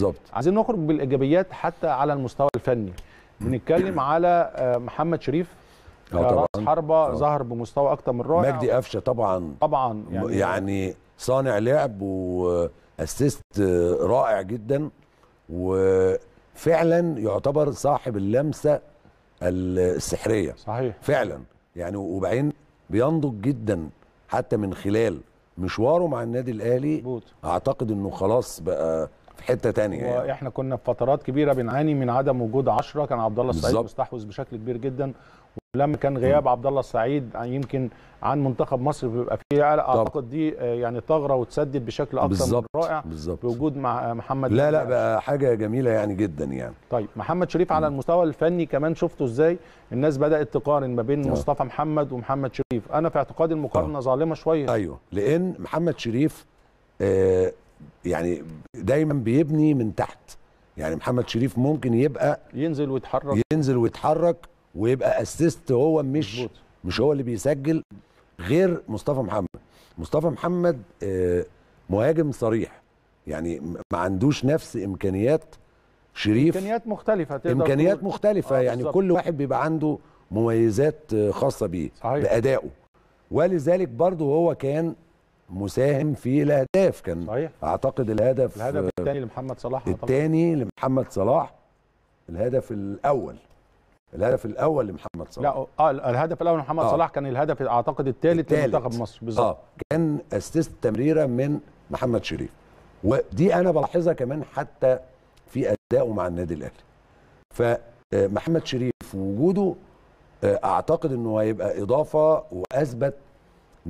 بالظبط عايزين نخرج بالايجابيات حتى على المستوى الفني بنتكلم على آه، محمد شريف اه آه، راس حربه ظهر بمستوى اكتر من رائع مجدي قفشه طبعا طبعا يعني, يعني صانع لعب واسيست رائع جدا وفعلا يعتبر صاحب اللمسه السحريه صحيح فعلا يعني وبعدين بينضج جدا حتى من خلال مشواره مع النادي الاهلي اعتقد انه خلاص بقى في حته ثانيه يعني. احنا كنا في فترات كبيره بنعاني من عدم وجود 10 كان عبد الله السعيد مستحوذ بشكل كبير جدا ولما كان غياب عبد الله السعيد يمكن عن منتخب مصر بيبقى فيه اعتقد دي آه، يعني ثغره وتسدد بشكل اكثر من رائع بالزبط. بوجود مع آه، محمد لا لا بقى حاجه جميله يعني جدا يعني طيب محمد شريف على المستوى الفني كمان شفته ازاي الناس بدات تقارن ما بين أوه. مصطفى محمد ومحمد شريف انا في اعتقادي المقارنه أوه. ظالمه شويه ايوه لان محمد شريف آه، يعني دايما بيبني من تحت يعني محمد شريف ممكن يبقى ينزل ويتحرك ينزل ويتحرك ويبقى اسيست هو مش مزبوط. مش هو اللي بيسجل غير مصطفى محمد مصطفى محمد آه، مهاجم صريح يعني ما عندوش نفس امكانيات شريف امكانيات مختلفه تقدر امكانيات تقول. مختلفه آه يعني بالزبط. كل واحد بيبقى عنده مميزات آه، خاصه بيه صحيح. بادائه ولذلك برضه هو كان مساهم في الاهداف كان صحيح. اعتقد الهدف الهدف الثاني لمحمد صلاح الثاني لمحمد صلاح الهدف الاول الهدف الاول لمحمد صلاح لا اه الهدف الاول لمحمد آه. صلاح كان الهدف اعتقد الثالث لمنتخب مصر بالظبط آه. كان اسيست تمريره من محمد شريف ودي انا بلاحظها كمان حتى في ادائه مع النادي الاهلي فمحمد شريف وجوده آه، اعتقد انه هيبقى اضافه واثبت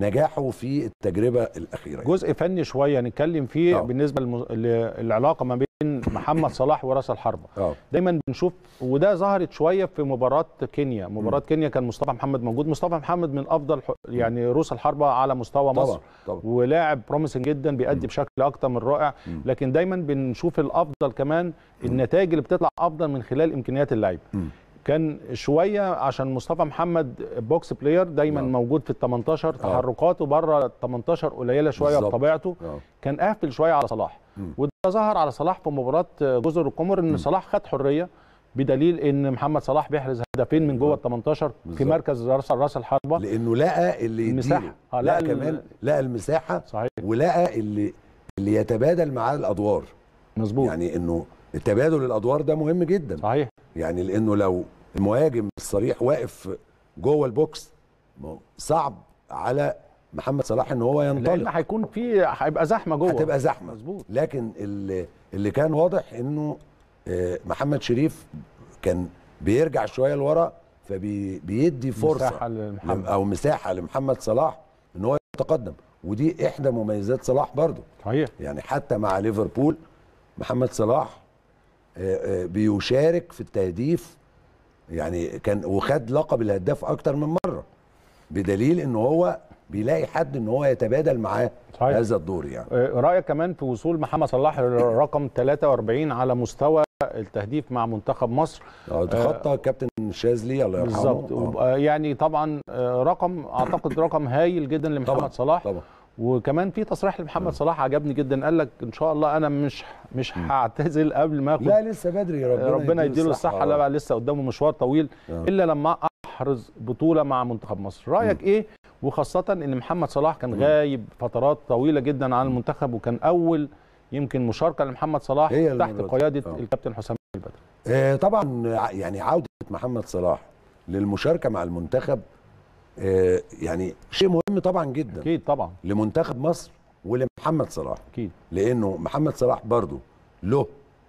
نجاحه في التجربه الاخيره يعني. جزء فني شويه نتكلم فيه أوه. بالنسبه للعلاقه ما بين محمد صلاح وراس الحربه أوه. دايما بنشوف وده ظهرت شويه في مباراه كينيا مباراه م. كينيا كان مصطفى محمد موجود مصطفى محمد من افضل يعني رؤوس الحربه على مستوى طبعا. مصر طبعا. ولاعب بروميسنج جدا بيأدي م. بشكل اكتر من رائع م. لكن دايما بنشوف الافضل كمان النتائج اللي بتطلع افضل من خلال امكانيات اللعيبه كان شويه عشان مصطفى محمد بوكس بلاير دايما نعم. موجود في ال 18 آه. تحركاته بره ال 18 قليله شويه بالزبط. بطبيعته آه. كان قافل شويه على صلاح مم. وده ظهر على صلاح في مباراه جزر القمر ان مم. صلاح خد حريه بدليل ان محمد صلاح بيحرز هدفين من جوه آه. ال 18 في مركز راس راس الحربه لانه لقى اللي يديله آه لقى, لقى كمان لقى المساحه صحيح. ولقى اللي اللي يتبادل معاه الادوار مظبوط يعني انه تبادل الادوار ده مهم جدا صحيح يعني لانه لو المهاجم الصريح واقف جوه البوكس صعب على محمد صلاح ان هو ينطلق لان هيكون في هيبقى زحمه جوه هتبقى زحمه مظبوط لكن اللي, اللي كان واضح انه آه، محمد شريف كان بيرجع شويه لورا فبيدي فرصه مساحة لمحمد. او مساحه لمحمد صلاح ان هو يتقدم ودي احدى مميزات صلاح برضه صحيح يعني حتى مع ليفربول محمد صلاح آه، آه، بيشارك في التهديف يعني كان وخد لقب الهداف اكتر من مره بدليل ان هو بيلاقي حد ان هو يتبادل معاه صحيح. هذا الدور يعني آه، رايك كمان في وصول محمد صلاح للرقم 43 على مستوى التهديف مع منتخب مصر تخطى آه كابتن شاذلي الله يرحمه بالظبط آه. يعني طبعا رقم اعتقد رقم هايل جدا لمحمد طبعًا. صلاح طبعا وكمان في تصريح لمحمد آه. صلاح عجبني جدا قال لك ان شاء الله انا مش مش هعتزل قبل ما اخد لا لسه بدري ربنا آه، ربنا يديله الصحه لا بقى لسه قدامه مشوار طويل آه. الا لما احرز بطوله مع منتخب مصر رايك ايه وخاصه ان محمد صلاح كان غايب فترات طويله جدا عن المنتخب وكان اول يمكن مشاركه لمحمد صلاح تحت قياده أوه. الكابتن حسام البدري طبعا يعني عوده محمد صلاح للمشاركه مع المنتخب آه، يعني شيء مهم طبعا جدا اكيد طبعا لمنتخب مصر ولمحمد صلاح اكيد لانه محمد صلاح برضه له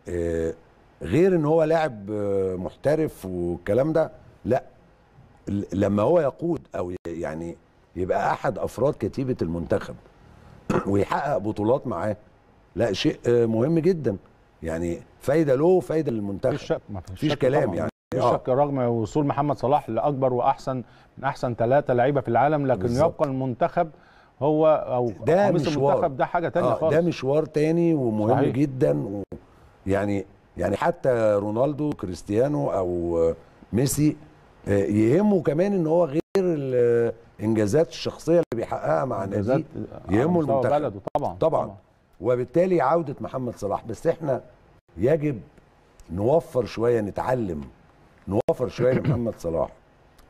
آه، غير ان هو لاعب آه، محترف والكلام ده لا لما هو يقود او يعني يبقى احد افراد كتيبه المنتخب ويحقق بطولات معاه لا شيء مهم جدا يعني فايده له وفايده للمنتخب مفيش كلام طبعا. يعني يشك آه. رغم وصول محمد صلاح لاكبر واحسن من احسن ثلاثه لعيبه في العالم لكن بالزبط. يبقى المنتخب هو او ده مشوار المنتخب ده حاجه ثانيه آه خالص ده مشوار ثاني ومهم صحيح. جدا و يعني يعني حتى رونالدو كريستيانو او ميسي آه، يهمه كمان ان هو غير الانجازات الشخصيه اللي بيحققها مع النادي يهمه المنتخب بلده طبعا طبعا وبالتالي عوده محمد صلاح بس احنا يجب نوفر شويه نتعلم نوفر شويه لمحمد صلاح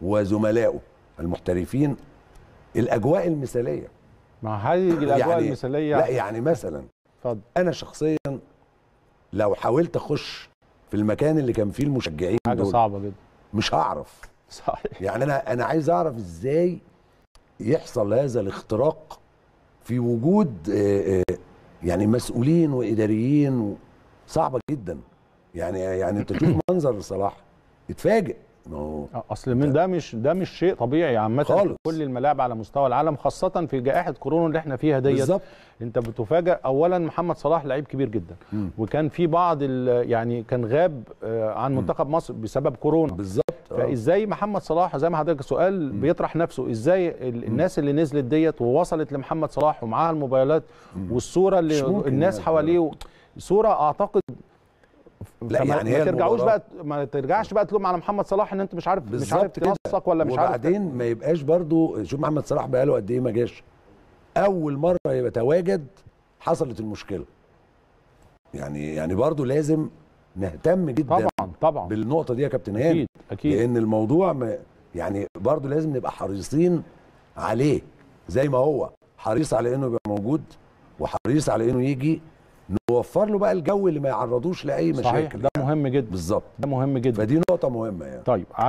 وزملائه المحترفين الاجواء المثاليه ما هذه الاجواء يعني المثاليه لا يعني مثلا فضل. انا شخصيا لو حاولت اخش في المكان اللي كان فيه المشجعين حاجه دول صعبه جدا مش هعرف صحيح يعني انا انا عايز اعرف ازاي يحصل هذا الاختراق في وجود آه، آه، يعني مسؤولين واداريين صعبه جدا يعني يعني انت تشوف منظر صلاح اتفاجئ ما هو آه، اصل من ده مش ده مش شيء طبيعي عامه كل الملاعب على مستوى العالم خاصه في جائحه كورونا اللي احنا فيها ديت بالظبط انت بتفاجئ اولا محمد صلاح لعيب كبير جدا م. وكان في بعض يعني كان غاب آه، عن منتخب مصر بسبب كورونا بالظبط آه. فازاي محمد صلاح زي ما حضرتك م. بيطرح نفسه ازاي الناس اللي نزلت ديت ووصلت لمحمد صلاح ومعاها الموبايلات والصوره اللي الناس يعني. حواليه صوره اعتقد لا يعني ما ترجعوش بقى ما ترجعش بقى تلوم على محمد صلاح ان انت مش عارف مش عارف تنسق ولا مش عارف وبعدين ما يبقاش برضو شوف محمد صلاح بقى له قد ايه ما جاش اول مره يتواجد حصلت المشكله يعني يعني برضو لازم نهتم جدا طبعا طبعا بالنقطه دي يا كابتن هاني اكيد اكيد لان الموضوع ما يعني برضو لازم نبقى حريصين عليه زي ما هو حريص على انه يبقى موجود وحريص على انه يجي نوفر له بقى الجو اللي ما يعرضوش لاي مشاكل صحيح ده يعني. مهم جدا بالظبط ده مهم جدا فدي نقطه مهمه يعني طيب